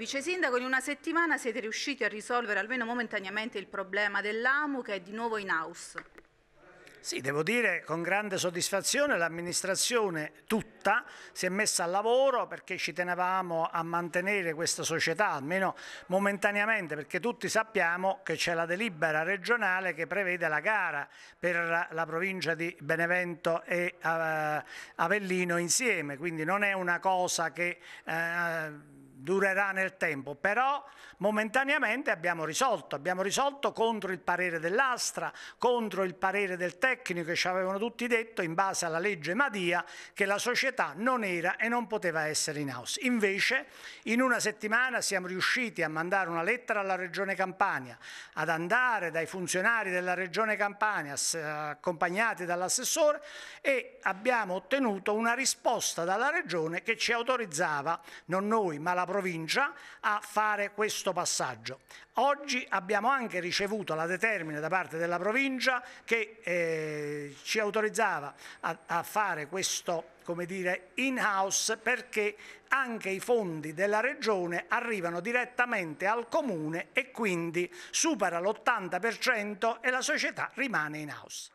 Vice Sindaco, in una settimana siete riusciti a risolvere almeno momentaneamente il problema dell'AMU che è di nuovo in house. Sì, devo dire con grande soddisfazione l'amministrazione tutta si è messa al lavoro perché ci tenevamo a mantenere questa società, almeno momentaneamente, perché tutti sappiamo che c'è la delibera regionale che prevede la gara per la provincia di Benevento e eh, Avellino insieme, quindi non è una cosa che... Eh, durerà nel tempo, però momentaneamente abbiamo risolto, abbiamo risolto contro il parere dell'Astra, contro il parere del tecnico che ci avevano tutti detto in base alla legge Madia che la società non era e non poteva essere in house. Invece in una settimana siamo riusciti a mandare una lettera alla Regione Campania, ad andare dai funzionari della Regione Campania accompagnati dall'assessore e abbiamo ottenuto una risposta dalla Regione che ci autorizzava, non noi ma la provincia a fare questo passaggio. Oggi abbiamo anche ricevuto la determina da parte della provincia che eh, ci autorizzava a, a fare questo come dire, in house perché anche i fondi della regione arrivano direttamente al comune e quindi supera l'80% e la società rimane in house.